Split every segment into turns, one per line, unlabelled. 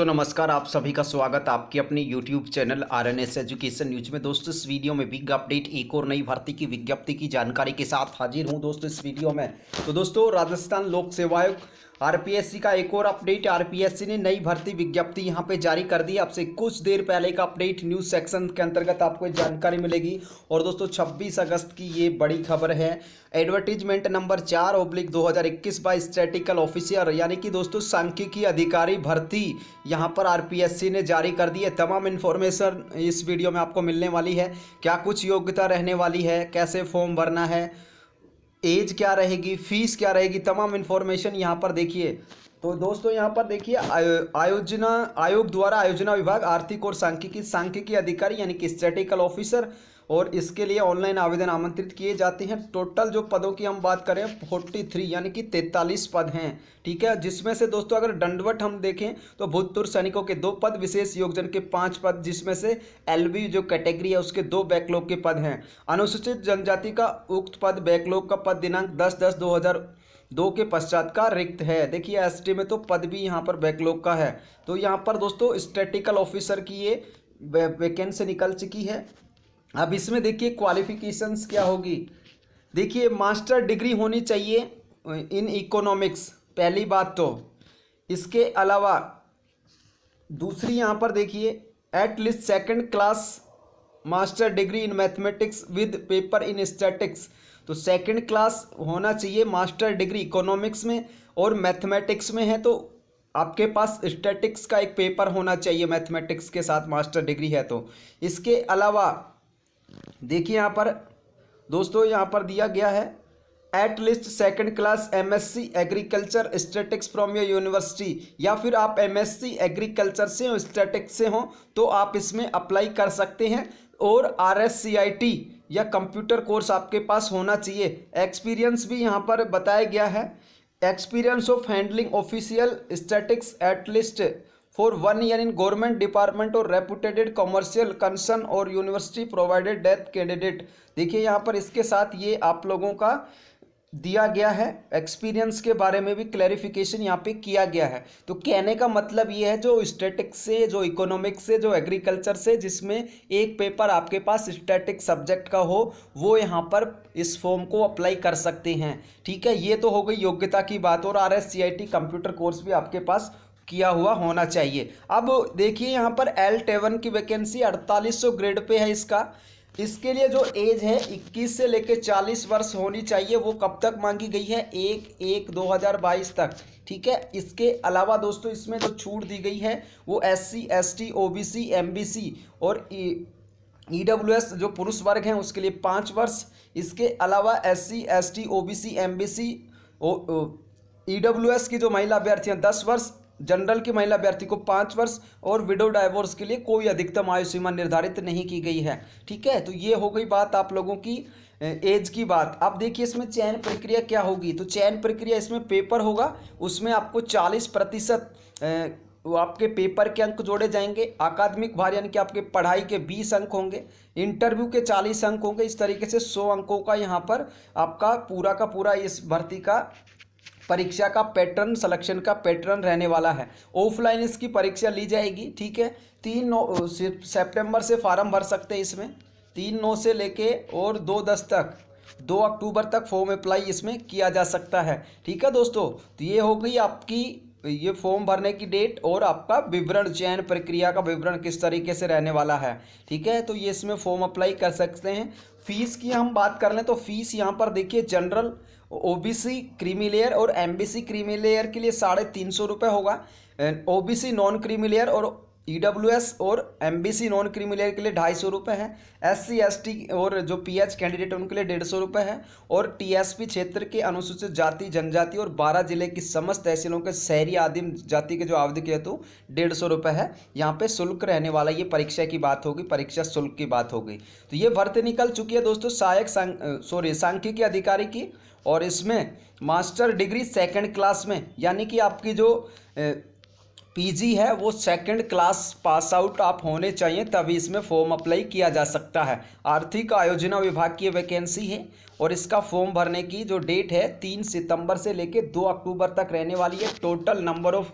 तो नमस्कार आप सभी का स्वागत आपके अपने YouTube channel R N S education news में दोस्तों इस वीडियो में बिग अपडेट एक और नई भर्ती की विज्ञप्ति की जानकारी के साथ हाजिर हूं दोस्तों इस वीडियो में तो दोस्तों राजस्थान लोक सेवा आयोग आरपीएससी का एक और अपडेट आरपीएससी ने नई भर्ती विज्ञप्ति यहां पे जारी कर दी आपसे कुछ देर पहले का अपडेट न्यूज सेक्शन के अंतर्गत आपको जानकारी मिलेगी और दोस्तों 26 अगस्त की ये बड़ी खबर है एडवर्टीजमेंट नंबर चार ओब्लिक दो हज़ार इक्कीस बाय स्टेटिकल ऑफिसियर यानी कि दोस्तों सांख्यिकी अधिकारी भर्ती यहाँ पर आर ने जारी कर दी है तमाम इन्फॉर्मेशन इस वीडियो में आपको मिलने वाली है क्या कुछ योग्यता रहने वाली है कैसे फॉर्म भरना है एज क्या रहेगी फीस क्या रहेगी तमाम इन्फॉर्मेशन यहाँ पर देखिए तो दोस्तों यहाँ पर देखिए आयोजना आयोग द्वारा आयोजना विभाग आर्थिक और सांख्यिकी सांख्यिकी अधिकारी यानी कि स्टेटिकल ऑफिसर और इसके लिए ऑनलाइन आवेदन आमंत्रित किए जाते हैं टोटल जो पदों की हम बात करें फोर्टी थ्री यानी कि तैंतालीस पद हैं ठीक है जिसमें से दोस्तों अगर दंडवट हम देखें तो भूतपूर्व सैनिकों के दो पद विशेष योगजन के पाँच पद जिसमें से एल जो कैटेगरी है उसके दो बैकलॉग के पद हैं अनुसूचित जनजाति का उक्त पद बैकलॉग का पद दिनांक दस दस दो हज़ार दो के पश्चात का रिक्त है देखिए एस में तो पद भी यहाँ पर बैकलॉग का है तो यहाँ पर दोस्तों स्टेटिकल ऑफिसर की ये वैकेंसी निकल चुकी है अब इसमें देखिए क्वालिफिकेशंस क्या होगी देखिए मास्टर डिग्री होनी चाहिए इन इकोनॉमिक्स पहली बात तो इसके अलावा दूसरी यहाँ पर देखिए at least second class master degree in mathematics with paper in statics तो सेकेंड क्लास होना चाहिए मास्टर डिग्री इकोनॉमिक्स में और मैथमेटिक्स में है तो आपके पास स्टैटिक्स का एक पेपर होना चाहिए मैथमेटिक्स के साथ मास्टर डिग्री है तो इसके अलावा देखिए यहाँ पर दोस्तों यहाँ पर दिया गया है at least second class MSc agriculture statics from your university या फिर आप एमएससी एग्रीकल्चर से हो स्टेटिक्स से हो तो आप इसमें अप्लाई कर सकते हैं और आर या कंप्यूटर कोर्स आपके पास होना चाहिए एक्सपीरियंस भी यहाँ पर बताया गया है experience of handling official statics at least for one year in government department और रेपुटेटेड कॉमर्शियल कंसर्न और यूनिवर्सिटी प्रोवाइडेड डेथ कैंडिडेट देखिए यहाँ पर इसके साथ ये आप लोगों का दिया गया है एक्सपीरियंस के बारे में भी क्लैरिफिकेशन यहाँ पे किया गया है तो कहने का मतलब ये है जो स्टैटिक्स से जो इकोनॉमिक्स से जो एग्रीकल्चर से जिसमें एक पेपर आपके पास स्टैटिक सब्जेक्ट का हो वो यहाँ पर इस फॉर्म को अप्लाई कर सकते हैं ठीक है ये तो हो गई योग्यता की बात और आर एस कंप्यूटर कोर्स भी आपके पास किया हुआ होना चाहिए अब देखिए यहाँ पर एल टेवन e की वैकेंसी 4800 ग्रेड पे है इसका इसके लिए जो एज है 21 से लेकर 40 वर्ष होनी चाहिए वो कब तक मांगी गई है एक एक 2022 तक ठीक है इसके अलावा दोस्तों इसमें जो छूट दी गई है वो S C S T O B C M B C और ई डब्ल्यू एस जो पुरुष वर्ग हैं उसके लिए पाँच वर्ष इसके अलावा S C S T O B C M B C E W S की जो महिला अभ्यर्थी हैं दस वर्ष जनरल की महिला अभ्यर्थी को पाँच वर्ष और विडो डाइवोर्स के लिए कोई अधिकतम आयु सीमा निर्धारित नहीं की गई है ठीक है तो ये हो गई बात आप लोगों की एज की बात अब देखिए इसमें चयन प्रक्रिया क्या होगी तो चयन प्रक्रिया इसमें पेपर होगा उसमें आपको चालीस प्रतिशत आपके पेपर के अंक जोड़े जाएंगे अकादमिक भार यानी कि आपके पढ़ाई के बीस अंक होंगे इंटरव्यू के चालीस अंक होंगे इस तरीके से सौ अंकों का यहाँ पर आपका पूरा का पूरा इस भर्ती का परीक्षा का पैटर्न सिलेक्शन का पैटर्न रहने वाला है ऑफलाइन इसकी परीक्षा ली जाएगी ठीक है तीन नौ सेप्टेम्बर से फार्म भर सकते हैं इसमें तीन नौ से लेके और दो दस तक दो अक्टूबर तक फॉर्म अप्लाई इसमें किया जा सकता है ठीक है दोस्तों तो ये हो गई आपकी ये फॉर्म भरने की डेट और आपका विवरण चयन प्रक्रिया का विवरण किस तरीके से रहने वाला है ठीक है तो ये इसमें फॉर्म अप्लाई कर सकते हैं फीस की हम बात कर लें तो फीस यहाँ पर देखिए जनरल ओबीसी क्रीमी लेयर और एमबीसी क्रीमी लेयर के लिए साढ़े तीन सौ रुपये होगा ओबीसी नॉन क्रीमी लेयर और ई e और एम नॉन क्रीमिलियर के लिए ढाई सौ रुपये हैं एस सी और जो पी एच कैंडिडेट उनके लिए डेढ़ सौ रुपये हैं और टी क्षेत्र के अनुसूचित जाति जनजाति और बारह जिले की समस्त तहसीलों के शहरी आदिम जाति के जो आवधिक हेतु डेढ़ सौ रुपये है यहाँ पे शुल्क रहने वाला ये परीक्षा की बात होगी परीक्षा शुल्क की बात होगी तो ये भर्ती निकल चुकी है दोस्तों सहायक सॉरी सांख्यिकी अधिकारी की और इसमें मास्टर डिग्री सेकेंड क्लास में यानी कि आपकी जो पीजी है वो सेकंड क्लास पास आउट आप होने चाहिए तभी इसमें फॉर्म अप्लाई किया जा सकता है आर्थिक आयोजना विभाग की वैकेंसी है और इसका फॉर्म भरने की जो डेट है तीन सितंबर से लेकर दो अक्टूबर तक रहने वाली है टोटल नंबर ऑफ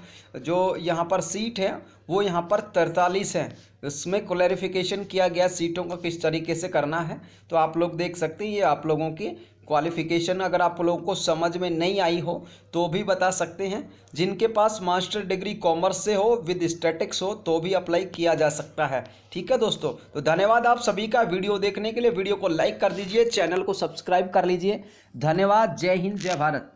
जो यहाँ पर सीट है वो यहाँ पर तरतालीस है इसमें क्लैरिफिकेशन किया गया सीटों को किस तरीके से करना है तो आप लोग देख सकते हैं ये आप लोगों की क्वालिफ़िकेशन अगर आप लोगों को समझ में नहीं आई हो तो भी बता सकते हैं जिनके पास मास्टर डिग्री कॉमर्स से हो विद स्टैटिक्स हो तो भी अप्लाई किया जा सकता है ठीक है दोस्तों तो धन्यवाद आप सभी का वीडियो देखने के लिए वीडियो को लाइक कर दीजिए चैनल को सब्सक्राइब कर लीजिए धन्यवाद जय हिंद जय भारत